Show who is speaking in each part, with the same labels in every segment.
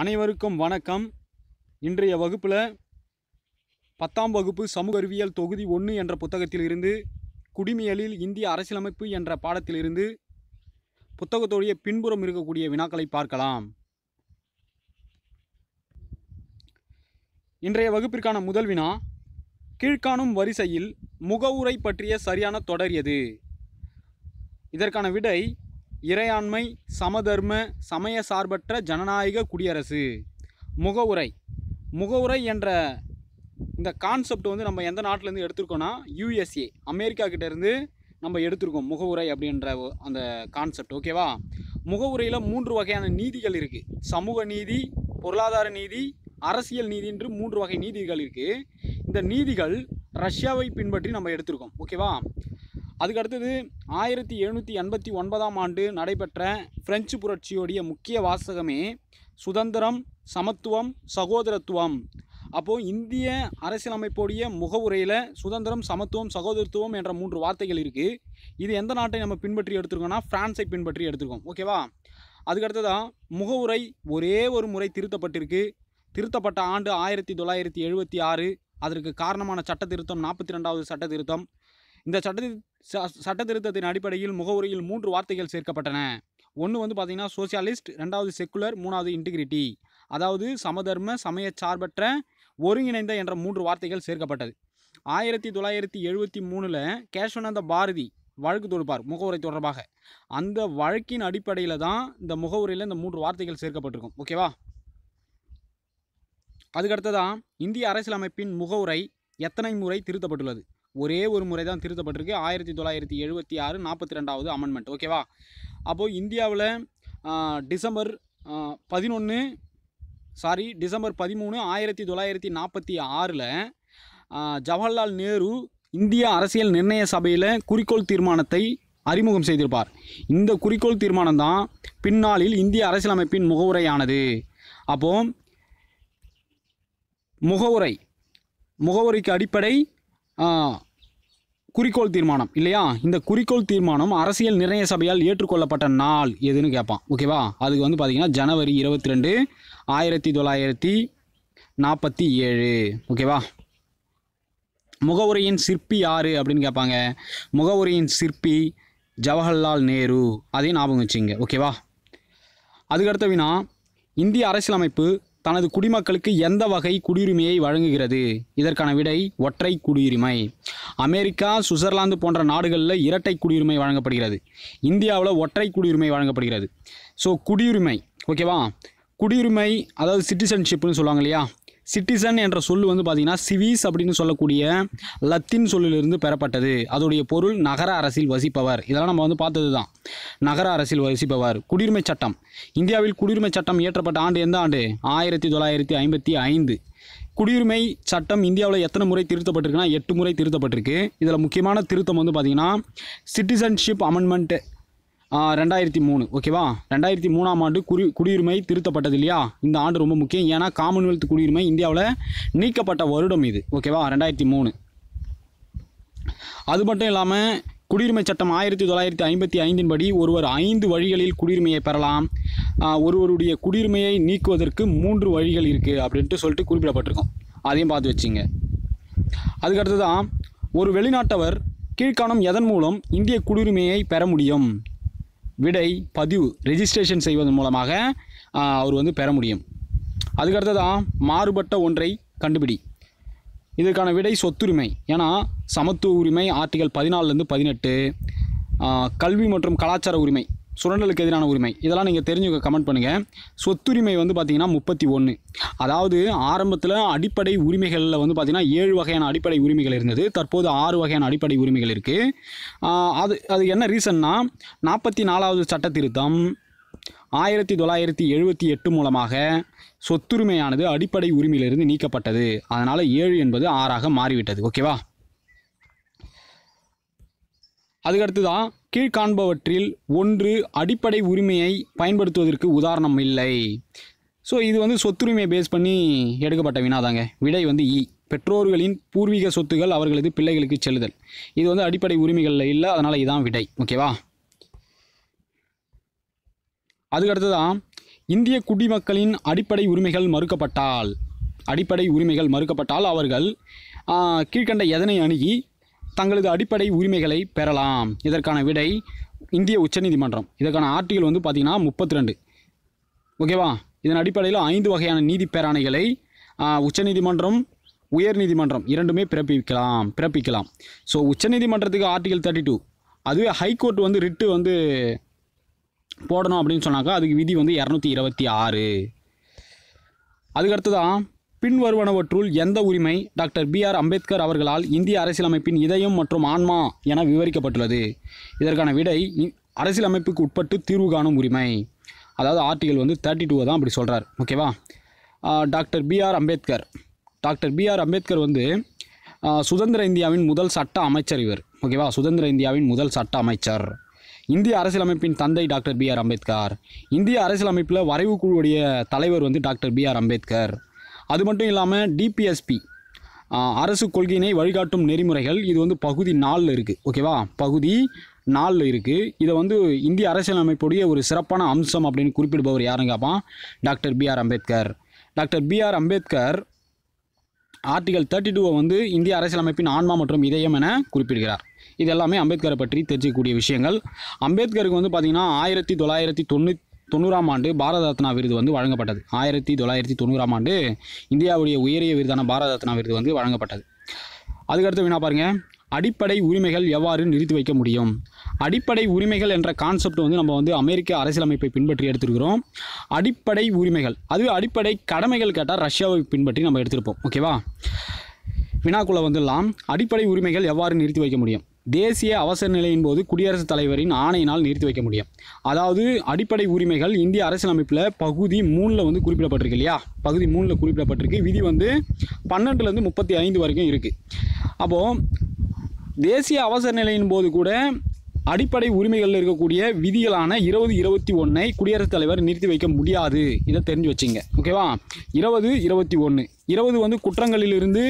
Speaker 1: அனைவருக்கும் வணக்கம் இன்றைய வகுப்பில் பத்தாம் வகுப்பு சமூக அறிவியல் தொகுதி ஒன்று என்ற புத்தகத்திலிருந்து குடிமியலில் இந்திய அரசியலமைப்பு என்ற பாடத்திலிருந்து புத்தகத்துடைய பின்புறம் இருக்கக்கூடிய வினாக்களை பார்க்கலாம் இன்றைய வகுப்பிற்கான முதல் வினா கீழ்காணும் வரிசையில் முகவுரை பற்றிய சரியான தொடர் எது இதற்கான விடை இறையாண்மை சமதர்ம சமய சார்பற்ற ஜனநாயக குடியரசு முகவுரை முகவுரை என்ற இந்த கான்செப்ட் வந்து நம்ம எந்த நாட்டிலேருந்து எடுத்திருக்கோன்னா யூஎஸ்ஏ அமெரிக்கா கிட்டேருந்து நம்ம எடுத்திருக்கோம் முகவுரை அப்படின்ற அந்த கான்செப்ட் ஓகேவா முகவுரையில் மூன்று வகையான நீதிகள் இருக்குது சமூக நீதி பொருளாதார நீதி அரசியல் நீதி என்று மூன்று வகை நீதிகள் இருக்குது இந்த நீதிகள் ரஷ்யாவை பின்பற்றி நம்ம எடுத்திருக்கோம் ஓகேவா அதுக்கடுத்தது ஆயிரத்தி எழுநூற்றி எண்பத்தி ஒன்பதாம் ஆண்டு நடைபெற்ற பிரெஞ்சு புரட்சியோடைய முக்கிய வாசகமே சுதந்திரம் சமத்துவம் சகோதரத்துவம் அப்போது இந்திய அரசியலமைப்போடைய முகவுரையில் சுதந்திரம் சமத்துவம் சகோதரத்துவம் என்ற மூன்று வார்த்தைகள் இருக்குது இது எந்த நாட்டை நம்ம பின்பற்றி எடுத்துருக்கோம்னா ஃப்ரான்ஸை பின்பற்றி எடுத்துருக்கோம் ஓகேவா அதுக்கடுத்ததான் முகவுரை ஒரே ஒரு முறை திருத்தப்பட்டிருக்கு திருத்தப்பட்ட ஆண்டு ஆயிரத்தி தொள்ளாயிரத்தி எழுபத்தி ஆறு அதற்கு காரணமான சட்ட திருத்தம் நாற்பத்தி ரெண்டாவது சட்ட திருத்தம் இந்த சட்ட சட்ட திருத்தத்தின் அடிப்படையில் முகவுரையில் மூன்று வார்த்தைகள் சேர்க்கப்பட்டன ஒன்று வந்து பார்த்திங்கன்னா சோசியாலிஸ்ட் ரெண்டாவது செக்குலர் மூணாவது இன்டிகிரிட்டி அதாவது சமதர்ம சமய சார்பற்ற ஒருங்கிணைந்த என்ற மூன்று வார்த்தைகள் சேர்க்கப்பட்டது ஆயிரத்தி தொள்ளாயிரத்தி எழுபத்தி மூணில் கேஷ்வநந்த பாரதி வழக்கு தொடுப்பார் முகவுரை தொடர்பாக அந்த வழக்கின் அடிப்படையில் தான் இந்த முகவுரையில் இந்த மூன்று வார்த்தைகள் சேர்க்கப்பட்டிருக்கும் ஓகேவா தான் இந்திய அரசியலமைப்பின் முகவுரை எத்தனை முறை திருத்தப்பட்டுள்ளது ஒரே ஒரு முறை தான் திருத்தப்பட்டிருக்கு ஆயிரத்தி தொள்ளாயிரத்தி எழுபத்தி ஆறு நாற்பத்தி ரெண்டாவது அமெண்ட்மெண்ட் ஓகேவா அப்போது இந்தியாவில் டிசம்பர் பதினொன்று சாரி டிசம்பர் பதிமூணு ஆயிரத்தி தொள்ளாயிரத்தி நாற்பத்தி ஆறில் ஜவஹர்லால் நேரு இந்திய அரசியல் நிர்ணய சபையில் குறிக்கோள் தீர்மானத்தை அறிமுகம் செய்திருப்பார் இந்த குறிக்கோள் தீர்மானம் தான் பின்னாளில் இந்திய அரசியலமைப்பின் முகவுரையானது அப்போ முகவுரை முகவுரைக்கு அடிப்படை குறிக்கோள் தீர்மானம் இல்லையா இந்த குறிக்கோள் தீர்மானம் அரசியல் நிர்ணய சபையால் ஏற்றுக்கொள்ளப்பட்ட நாள் எதுன்னு கேட்பான் ஓகேவா அதுக்கு வந்து பார்த்தீங்கன்னா ஜனவரி இருபத்தி ரெண்டு ஆயிரத்தி தொள்ளாயிரத்தி நாற்பத்தி ஏழு ஓகேவா முகவுரையின் சிற்பி யார் அப்படின்னு கேட்பாங்க முகவுரையின் சிற்பி ஜவஹர்லால் நேரு அதையும் ஞாபகம் வச்சுங்க ஓகேவா அதுக்கடுத்த வினா இந்திய அரசியலமைப்பு தனது குடிமக்களுக்கு எந்த வகை குடியுரிமையை வழங்குகிறது இதற்கான விடை ஒற்றை குடியுரிமை அமெரிக்கா சுவிட்சர்லாந்து போன்ற நாடுகளில் இரட்டை குடியுரிமை வழங்கப்படுகிறது இந்தியாவில் ஒற்றை குடியுரிமை வழங்கப்படுகிறது ஸோ குடியுரிமை ஓகேவா குடியுரிமை அதாவது சிட்டிசன்ஷிப்னு சொல்லுவாங்க இல்லையா சிட்டிசன் என்ற சொல் வந்து பார்த்தீங்கன்னா சிவிஸ் அப்படின்னு சொல்லக்கூடிய லத்தின் சொல்லிலிருந்து பெறப்பட்டது அதோடைய பொருள் நகர அரசில் வசிப்பவர் இதெல்லாம் நம்ம வந்து பார்த்தது தான் நகர அரசில் வசிப்பவர் குடியுரிமை சட்டம் இந்தியாவில் குடியுரிமை சட்டம் இயற்றப்பட்ட ஆண்டு எந்த ஆண்டு ஆயிரத்தி தொள்ளாயிரத்தி ஐம்பத்தி ஐந்து குடியுரிமை சட்டம் இந்தியாவில் எத்தனை முறை திருத்தப்பட்டிருக்குன்னா எட்டு முறை திருத்தப்பட்டிருக்கு இதில் முக்கியமான திருத்தம் வந்து பார்த்திங்கன்னா சிட்டிசன்ஷிப் அமெண்ட்மெண்ட்டு ரெண்டாயிரத்தி மூணு ஓகேவா ரெண்டாயிரத்தி மூணாம் ஆண்டு குடி குடியுரிமை திருத்தப்பட்டது இல்லையா இந்த ஆண்டு ரொம்ப முக்கியம் ஏன்னா காமன்வெல்த் குடியுரிமை இந்தியாவில் நீக்கப்பட்ட வருடம் இது ஓகேவா ரெண்டாயிரத்தி மூணு அது மட்டும் இல்லாமல் குடியுரிமை சட்டம் ஆயிரத்தி தொள்ளாயிரத்தி ஐம்பத்தி ஐந்தின் படி ஒருவர் ஐந்து வழிகளில் குடியுரிமையை பெறலாம் ஒருவருடைய குடியுரிமையை நீக்குவதற்கு மூன்று வழிகள் இருக்குது அப்படின்ட்டு சொல்லிட்டு குறிப்பிடப்பட்டிருக்கோம் அதையும் பார்த்து வச்சுங்க அதுக்கடுத்து தான் ஒரு வெளிநாட்டவர் கீழ்காணும் எதன் மூலம் இந்திய குடியுரிமையை பெற முடியும் விடை பதிவு ரெஜிஸ்ட்ரேஷன் செய்வதன் மூலமாக அவர் வந்து பெற முடியும் அதுக்கடுத்ததான் மாறுபட்ட ஒன்றை கண்டுபிடி இதற்கான விடை சொத்துரிமை ஏன்னா சமத்துவ உரிமை ஆர்டிகல் பதினாலுலேருந்து பதினெட்டு கல்வி மற்றும் கலாச்சார உரிமை சுரண்டலுக்கு எதிரான உரிமை இதெல்லாம் நீங்கள் தெரிஞ்சு கமெண்ட் பண்ணுங்கள் சொத்துரிமை வந்து பார்த்திங்கன்னா முப்பத்தி ஒன்று அதாவது ஆரம்பத்தில் அடிப்படை உரிமைகளில் வந்து பார்த்திங்கன்னா ஏழு வகையான அடிப்படை உரிமைகள் இருந்தது தற்போது ஆறு வகையான அடிப்படை உரிமைகள் இருக்குது அது அது என்ன ரீசன்னா நாற்பத்தி நாலாவது சட்ட திருத்தம் ஆயிரத்தி தொள்ளாயிரத்தி எழுபத்தி எட்டு மூலமாக சொத்துரிமையானது அடிப்படை உரிமையிலிருந்து நீக்கப்பட்டது அதனால் ஏழு என்பது ஆறாக மாறிவிட்டது ஓகேவா அதுக்கடுத்து தான் கீழ்காண்பவற்றில் ஒன்று அடிப்படை உரிமையை பயன்படுத்துவதற்கு உதாரணம் இல்லை ஸோ இது வந்து சொத்துரிமையை பேஸ் பண்ணி எடுக்கப்பட்ட வினாதாங்க விடை வந்து இ e. பெற்றோர்களின் பூர்வீக சொத்துகள் அவர்களது பிள்ளைகளுக்கு செல்லுதல் இது வந்து அடிப்படை உரிமைகளில் இல்லை அதனால் இதுதான் விடை ஓகேவா அதுக்கடுத்துதான் இந்திய குடிமக்களின் அடிப்படை உரிமைகள் மறுக்கப்பட்டால் அடிப்படை உரிமைகள் மறுக்கப்பட்டால் அவர்கள் கீழ்கண்ட எதனை அணுகி தங்களது அடிப்படை உரிமைகளை பெறலாம் இதற்கான விடை இந்திய உச்சநீதிமன்றம் இதற்கான ஆர்டிகல் வந்து பார்த்திங்கன்னா முப்பத்தி ரெண்டு ஓகேவா இதன் அடிப்படையில் ஐந்து வகையான நீதி பேராணைகளை உச்சநீதிமன்றம் உயர்நீதிமன்றம் இரண்டுமே பிறப்பிக்கலாம் பிறப்பிக்கலாம் ஸோ உச்சநீதிமன்றத்துக்கு ஆர்டிகல் தேர்ட்டி டூ அதுவே ஹைகோர்ட் வந்து ரிட்டு வந்து போடணும் அப்படின்னு சொன்னாக்கா அதுக்கு விதி வந்து இரநூத்தி இருபத்தி ஆறு அதுக்கடுத்து தான் பின்வருவனவற்றுள் எந்த உரிமை டாக்டர் பி ஆர் அம்பேத்கர் அவர்களால் இந்திய அரசியலமைப்பின் இதயம் மற்றும் ஆன்மா என விவரிக்கப்பட்டுள்ளது இதற்கான விடை அரசியலமைப்புக்கு உட்பட்டு தீர்வு காணும் உரிமை அதாவது ஆர்டிகல் வந்து தேர்ட்டி டூவை தான் அப்படி சொல்கிறார் ஓகேவா doctor B R Ambedkar doctor B R Ambedkar வந்து சுதந்திர இந்தியாவின் முதல் சட்ட அமைச்சர் இவர் ஓகேவா சுதந்திர இந்தியாவின் முதல் சட்ட அமைச்சர் இந்திய அரசியலமைப்பின் தந்தை டாக்டர் பி ஆர் அம்பேத்கர் இந்திய அரசியலமைப்பில் வரைவு குழுவுடைய தலைவர் வந்து டாக்டர் பி ஆர் அம்பேத்கர் அது மட்டும் இல்லாமல் டிபிஎஸ்பி அரசு கொள்கையினை வழிகாட்டும் நெறிமுறைகள் இது வந்து பகுதி நாலில் இருக்குது ஓகேவா பகுதி நாலில் இருக்குது இதை வந்து இந்திய அரசியலமைப்புடைய ஒரு சிறப்பான அம்சம் அப்படின்னு குறிப்பிடுபவர் யாருங்க அப்பான் doctor B R Ambedkar doctor B R Ambedkar article thirty டூவை வந்து இந்திய அரசியலமைப்பின் ஆன்மா மற்றும் இதயம் என குறிப்பிடுகிறார் இது எல்லாமே அம்பேத்கரை பற்றி தெரிஞ்சிக்கக்கூடிய விஷயங்கள் அம்பேத்கருக்கு வந்து பார்த்திங்கன்னா ஆயிரத்தி தொள்ளாயிரத்தி தொண்ணூற்றி தொண்ணூறாம் ஆண்டு பாரத ரத்னா விருது வந்து வழங்கப்பட்டது ஆயிரத்தி தொள்ளாயிரத்தி தொண்ணூறாம் ஆண்டு இந்தியாவுடைய உயரிய விருதான பாரத ரத்னா விருது வந்து வழங்கப்பட்டது அதுக்கடுத்து வேணா பாருங்கள் அடிப்படை உரிமைகள் எவ்வாறு நிறுத்தி வைக்க முடியும் அடிப்படை உரிமைகள் என்ற கான்செப்ட் வந்து நம்ம வந்து அமெரிக்க அரசியலமைப்பை பின்பற்றி எடுத்துருக்கிறோம் அடிப்படை உரிமைகள் அதுவே அடிப்படை கடமைகள் கேட்டால் ரஷ்யாவை பின்பற்றி நம்ம எடுத்திருப்போம் ஓகேவா வினாக்குள்ளே வந்துடலாம் அடிப்படை உரிமைகள் எவ்வாறு நிறுத்தி வைக்க முடியும் தேசிய அவசர நிலையின் போது குடியரசுத் தலைவரின் ஆணையினால் நிறுத்தி வைக்க முடியும் அதாவது அடிப்படை உரிமைகள் இந்திய அரசியலமைப்பில் பகுதி மூணில் வந்து குறிப்பிடப்பட்டிருக்கு இல்லையா பகுதி மூணில் குறிப்பிடப்பட்டிருக்கு விதி வந்து பன்னெண்டுலேருந்து முப்பத்தி ஐந்து வரைக்கும் இருக்குது அப்போது தேசிய அவசர நிலையின் போது கூட அடிப்படை உரிமைகளில் இருக்கக்கூடிய விதிகளான இருபது இருபத்தி ஒன்றை குடியரசுத் தலைவர் நிறுத்தி வைக்க முடியாது இதை தெரிஞ்சு வச்சுங்க ஓகேவா இருபது இருபத்தி ஒன்று இருபது வந்து குற்றங்களிலிருந்து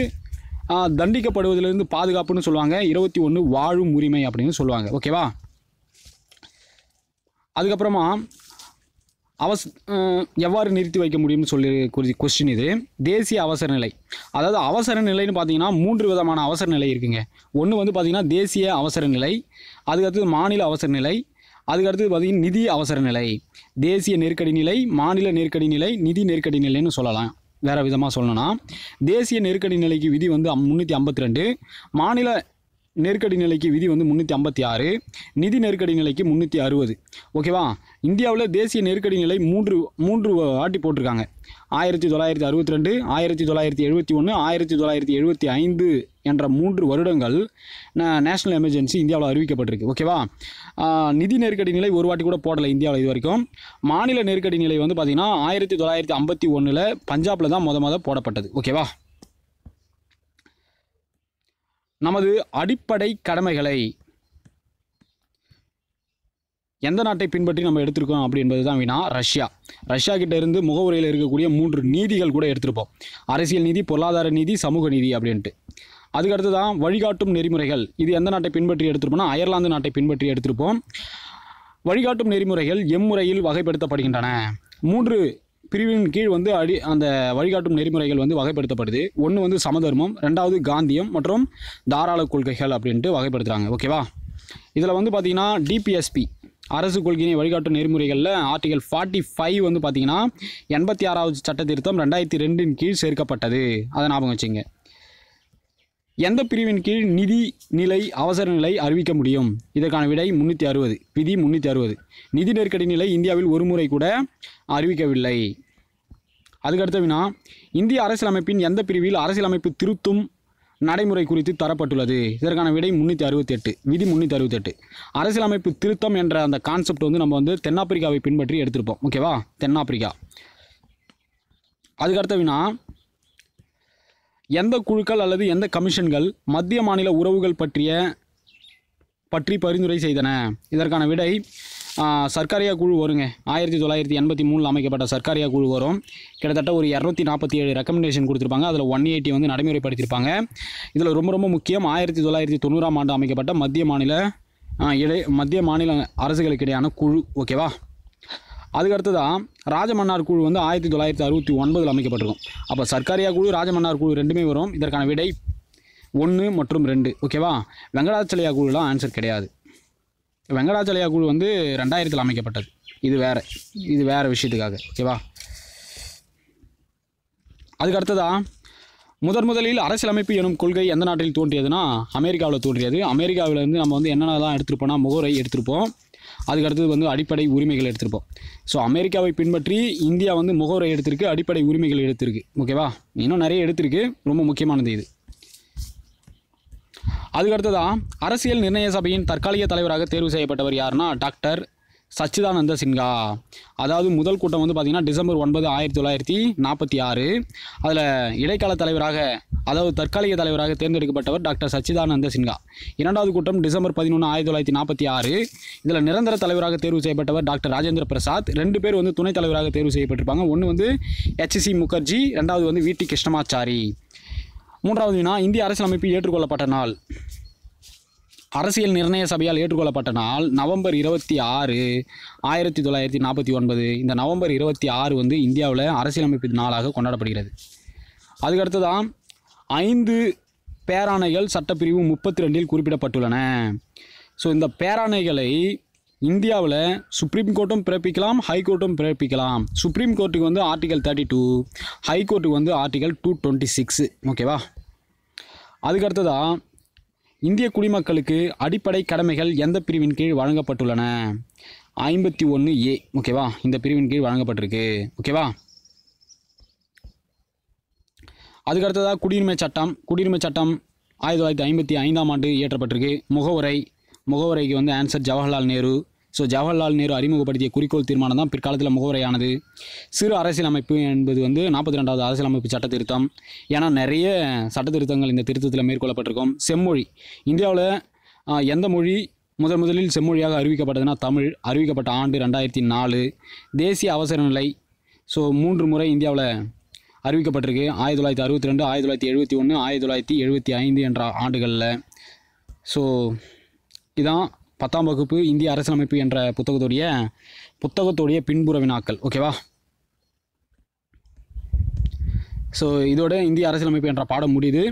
Speaker 1: தண்டிக்கப்படுவதிலிருந்து பாதுகாப்புன்னு சொல்லுவாங்க இருபத்தி ஒன்று வாழும் உரிமை அப்படின்னு சொல்லுவாங்க ஓகேவா அதுக்கப்புறமா அவச எவ்வாறு நிறுத்தி வைக்க முடியும்னு சொல்லி குறி கொஸ்டின் இது தேசிய அவசர நிலை அதாவது அவசர நிலைன்னு பார்த்தீங்கன்னா மூன்று விதமான அவசர நிலை இருக்குங்க ஒன்று வந்து பார்த்திங்கன்னா தேசிய அவசர நிலை அதுக்கடுத்து மாநில அவசர நிலை அதுக்கடுத்து பார்த்திங்கன்னா நிதி அவசர நிலை தேசிய நெருக்கடி நிலை மாநில நெருக்கடி நிலை நிதி நெருக்கடி நிலைன்னு சொல்லலாம் வேறு விதமாக சொல்லணும்னா தேசிய நெருக்கடி நிலைக்கு விதி வந்து முந்நூற்றி ஐம்பத்தி ரெண்டு மாநில நெருக்கடி நிலைக்கு விதி வந்து முந்நூற்றி ஐம்பத்தி ஆறு நிதி நெருக்கடி நிலைக்கு முந்நூற்றி அறுபது ஓகேவா இந்தியாவில் தேசிய நெருக்கடி நிலை மூன்று மூன்று வாட்டி போட்டிருக்காங்க ஆயிரத்தி தொள்ளாயிரத்தி அறுபத்தி ரெண்டு ஆயிரத்தி தொள்ளாயிரத்தி எழுபத்தி ஒன்று ஆயிரத்தி தொள்ளாயிரத்தி எழுபத்தி ஐந்து என்ற மூன்று வருடங்கள் நேஷனல் எமர்ஜென்சி இந்தியாவில் அறிவிக்கப்பட்டிருக்கு ஓகேவா நிதி நெருக்கடி நிலை ஒரு வாட்டி கூட போடலை இந்தியாவில் இது வரைக்கும் மாநில நெருக்கடி நிலை வந்து பார்த்திங்கன்னா ஆயிரத்தி தொள்ளாயிரத்தி ஐம்பத்தி ஒன்றில் பஞ்சாபில் தான் மொத மொதல் போடப்பட்டது ஓகேவா நமது அடிப்படை கடமைகளை எந்த நாட்டை பின்பற்றி நம்ம எடுத்திருக்கோம் அப்படி என்பது தான் வினா ரஷ்யா ரஷ்யா கிட்ட இருந்து முகவுரையில் இருக்கக்கூடிய மூன்று நீதிகள் கூட எடுத்திருப்போம் அரசியல் நீதி பொருளாதார நீதி சமூக நீதி அப்படின்ட்டு அதுக்கடுத்து தான் வழிகாட்டும் நெறிமுறைகள் இது எந்த நாட்டை பின்பற்றி எடுத்திருப்போம்னா அயர்லாந்து நாட்டை பின்பற்றி எடுத்திருப்போம் வழிகாட்டும் நெறிமுறைகள் எம்முறையில் வகைப்படுத்தப்படுகின்றன மூன்று பிரிவின் கீழ் வந்து அடி அந்த வழிகாட்டும் நெறிமுறைகள் வந்து வகைப்படுத்தப்படுது ஒன்று வந்து சமதர்மம் ரெண்டாவது காந்தியம் மற்றும் தாராள கொள்கைகள் அப்படின்ட்டு வகைப்படுத்துகிறாங்க ஓகேவா இதில் வந்து பார்த்திங்கன்னா டிபிஎஸ்பி அரசு கொள்கையை வழிகாட்டும் நெறிமுறைகளில் ஆர்டிகல் ஃபார்ட்டி ஃபைவ் வந்து பார்த்திங்கன்னா எண்பத்தி ஆறாவது சட்ட திருத்தம் ரெண்டாயிரத்தி ரெண்டின் கீழ் சேர்க்கப்பட்டது அதை ஞாபகம் வச்சுங்க எந்த பிரிவின் கீழ் நிதி நிலை அவசர நிலை அறிவிக்க முடியும் இதற்கான விடை முந்நூற்றி அறுபது விதி முந்நூற்றி அறுபது நிதி நெருக்கடி நிலை இந்தியாவில் ஒரு முறை கூட அறிவிக்கவில்லை அதுக்கடுத்த வினா இந்திய அரசியலமைப்பின் எந்த பிரிவில் அரசியலமைப்பு திருத்தும் நடைமுறை குறித்து தரப்பட்டுள்ளது இதற்கான விடை முந்நூற்றி அறுபத்தெட்டு விதி முந்நூற்றி அறுபத்தெட்டு அரசியலமைப்பு திருத்தம் என்ற அந்த கான்செப்ட் வந்து நம்ம வந்து தென்னாப்பிரிக்காவை பின்பற்றி எடுத்திருப்போம் ஓகேவா தென்னாப்பிரிக்கா அதுக்கடுத்த வினா எந்த குழுக்கள் அல்லது எந்த கமிஷன்கள் மத்திய மாநில உறவுகள் பற்றிய பற்றி பரிந்துரை செய்தன இதற்கான விடை சர்க்காரியா குழு வருங்க ஆயிரத்தி தொள்ளாயிரத்தி எண்பத்தி மூணில் அமைக்கப்பட்ட சர்க்காரியா குழு வரும் கிட்டத்தட்ட ஒரு இரநூத்தி நாற்பத்தி ஏழு ரெக்கமெண்டேஷன் கொடுத்துருப்பாங்க அதில் ஒன் எயிட்டி வந்து நடைமுறைப்படுத்தியிருப்பாங்க இதில் ரொம்ப ரொம்ப முக்கியம் ஆயிரத்தி தொள்ளாயிரத்தி தொண்ணூறாம் ஆண்டு அமைக்கப்பட்ட மத்திய மாநில இடை மத்திய மாநில அரசுகளுக்கு இடையான குழு ஓகேவா அதுக்கடுத்ததாக ராஜமன்னார் குழு வந்து ஆயிரத்தி தொள்ளாயிரத்தி அறுபத்தி ஒன்பதில் அமைக்கப்பட்டிருக்கும் அப்போ சர்க்காரியா குழு ராஜமன்னார் குழு ரெண்டுமே வரும் இதற்கான விடை ஒன்று மற்றும் ரெண்டு ஓகேவா வெங்கடாச்சலையா குழுலாம் ஆன்சர் கிடையாது வெங்கடாச்சலையா குழு வந்து ரெண்டாயிரத்தில் அமைக்கப்பட்டது இது வேறு இது வேறு விஷயத்துக்காக ஓகேவா அதுக்கு அடுத்ததா முதன் முதலில் அரசியலமைப்பு எனும் கொள்கை எந்த நாட்டில் தோன்றியதுன்னா அமெரிக்காவில் தோன்றியது அமெரிக்காவில் வந்து நம்ம வந்து என்னென்னலாம் எடுத்திருப்போம்னா முகரை எடுத்திருப்போம் அதுக்கு அடுத்தது வந்து அடிப்படை உரிமைகள் எடுத்திருப்போம் ஸோ அமெரிக்காவை பின்பற்றி இந்தியா வந்து முகவரை எடுத்திருக்கு அடிப்படை உரிமைகள் எடுத்திருக்கு ஓகேவா இன்னும் நிறைய எடுத்திருக்கு ரொம்ப முக்கியமானது இது அதுக்கடுத்ததான் அரசியல் நிர்ணய சபையின் தற்காலிக தலைவராக தேர்வு செய்யப்பட்டவர் யாருன்னா டாக்டர் சச்சிதானந்த சின்ஹா அதாவது முதல் கூட்டம் வந்து பார்த்திங்கன்னா டிசம்பர் ஒன்பது ஆயிரத்தி தொள்ளாயிரத்தி நாற்பத்தி ஆறு அதில் இடைக்கால தலைவராக அதாவது தற்காலிக தலைவராக தேர்ந்தெடுக்கப்பட்டவர் டாக்டர் சச்சிதானந்த சின்ஹா இரண்டாவது கூட்டம் டிசம்பர் பதினொன்று ஆயிரத்தி தொள்ளாயிரத்தி நாற்பத்தி ஆறு இதில் நிரந்தர தலைவராக தேர்வு செய்யப்பட்டவர் டாக்டர் ராஜேந்திர பிரசாத் ரெண்டு பேர் வந்து துணைத் தலைவராக தேர்வு செய்யப்பட்டிருப்பாங்க ஒன்று வந்து சி முகர்ஜி ரெண்டாவது வந்து வி டி கிருஷ்ணமாச்சாரி மூன்றாவது வினா இந்திய அரசியலமைப்பு ஏற்றுக்கொள்ளப்பட்ட நாள் அரசியல் நிர்ணய சபையால் ஏற்றுக்கொள்ளப்பட்ட நாள் நவம்பர் இருபத்தி ஆறு ஆயிரத்தி தொள்ளாயிரத்தி நாற்பத்தி ஒன்பது இந்த நவம்பர் இருபத்தி ஆறு வந்து இந்தியாவில் அரசியலமைப்பு நாளாக கொண்டாடப்படுகிறது அதுக்கடுத்து தான் ஐந்து பேராணைகள் சட்டப்பிரிவு முப்பத்தி ரெண்டில் குறிப்பிடப்பட்டுள்ளன ஸோ இந்த பேராணைகளை இந்தியாவில் சுப்ரீம் கோர்ட்டும் பிறப்பிக்கலாம் ஹைகோர்ட்டும் பிறப்பிக்கலாம் சுப்ரீம் கோர்ட்டுக்கு வந்து ஆர்டிகல் தேர்ட்டி டூ ஹைகோர்ட்டுக்கு வந்து ஆர்டிகல் டூ டுவெண்ட்டி சிக்ஸு ஓகேவா அதுக்கடுத்ததாக இந்திய குடிமக்களுக்கு அடிப்படை கடமைகள் எந்த பிரிவின் கீழ் வழங்கப்பட்டுள்ளன ஐம்பத்தி ஒன்று ஏ ஓகேவா இந்த பிரிவின் கீழ் வழங்கப்பட்டிருக்கு ஓகேவா அதுக்கடுத்ததாக குடியுரிமை சட்டம் குடியுரிமை சட்டம் ஆயிரத்தி தொள்ளாயிரத்தி ஐம்பத்தி ஐந்தாம் ஆண்டு இயற்றப்பட்டிருக்கு முகவுரை முகவுரைக்கு வந்து ஆன்சர் ஜவஹர்லால் நேரு ஸோ ஜவஹர்லால் நேரு அறிமுகப்படுத்திய குறிக்கோள் தீர்மானம் தான் பிற்காலத்தில் முகவுரையானது சிறு அரசியலமைப்பு என்பது வந்து நாற்பத்தி ரெண்டாவது அரசியலமைப்பு சட்ட திருத்தம் ஏன்னா நிறைய சட்ட திருத்தங்கள் இந்த திருத்தத்தில் மேற்கொள்ளப்பட்டிருக்கும் செம்மொழி இந்தியாவில் எந்த மொழி முதன் முதலில் செம்மொழியாக அறிவிக்கப்பட்டதுன்னா தமிழ் அறிவிக்கப்பட்ட ஆண்டு ரெண்டாயிரத்தி நாலு தேசிய அவசர நிலை ஸோ மூன்று முறை இந்தியாவில் அறிவிக்கப்பட்டிருக்கு ஆயிரத்தி தொள்ளாயிரத்தி அறுபத்தி ரெண்டு ஆயிரத்தி தொள்ளாயிரத்தி எழுபத்தி ஒன்று ஆயிரத்தி தொள்ளாயிரத்தி எழுபத்தி ஐந்து என்ற ஆண்டுகளில் ஸோ இதான் பத்தாம் வகுப்பு இந்திய அரசியலமைப்பு என்ற புத்தகத்துடைய புத்தகத்துடைய பின்புற வினாக்கள் ஓகேவா ஸோ இதோட இந்திய அரசியலமைப்பு என்ற பாடம் முடியுது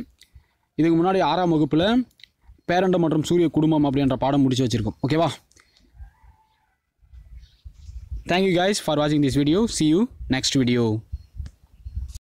Speaker 1: இதுக்கு முன்னாடி ஆறாம் வகுப்பில் பேரண்டம் மற்றும் சூரிய குடும்பம் அப்படின்ற பாடம் முடிச்சு வச்சுருக்கோம் ஓகேவா தேங்க்யூ கைஸ் ஃபார் வாட்சிங் this video see you next video